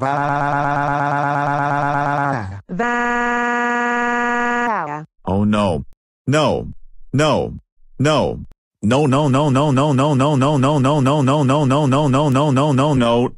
Va. Va. Oh no. No. No. No. No, no, no, no, no, no, no, no, no, no, no, no, no, no, no, no, no, no, no, no.